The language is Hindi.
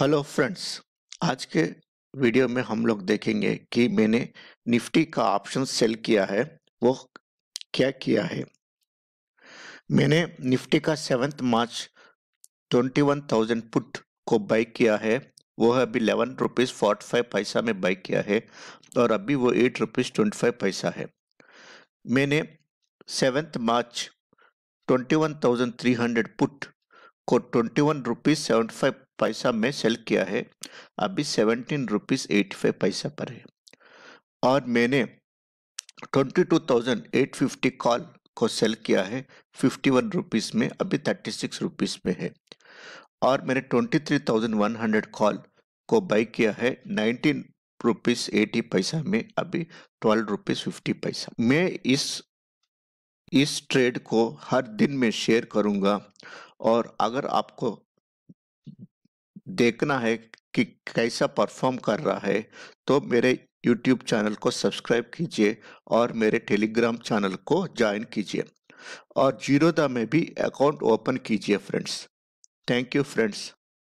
हेलो फ्रेंड्स आज के वीडियो में हम लोग देखेंगे कि मैंने निफ्टी का ऑप्शन सेल किया है वो क्या किया है मैंने निफ्टी का seventh March twenty one thousand put को बाई किया है वो है अभी इलेवन रुपीज़ फोर्टी फाइव पैसा में बाई किया है और अभी वो एट रुपीज़ ट्वेंटी फाइव पैसा है मैंने seventh March twenty one thousand three hundred put को twenty one rupees seventy five पैसा में सेल किया है अभी सेवनटीन रुपीज़ एटी फाइव पैसा पर है और मैंने twenty two thousand eight fifty call को सेल किया है फिफ्टी वन रुपीज़ में अभी थर्टी सिक्स रुपीज़ में है और मैंने twenty three thousand one hundred call को बाई किया है नाइनटीन रुपीज़ एटी पैसा में अभी ट्वेल्व रुपीज़ फिफ्टी पैसा मैं इस इस ट्रेड को हर दिन में शेयर करूंगा और अगर आपको देखना है कि कैसा परफॉर्म कर रहा है तो मेरे यूट्यूब चैनल को सब्सक्राइब कीजिए और मेरे टेलीग्राम चैनल को ज्वाइन कीजिए और जीरोदा में भी अकाउंट ओपन कीजिए फ्रेंड्स थैंक यू फ्रेंड्स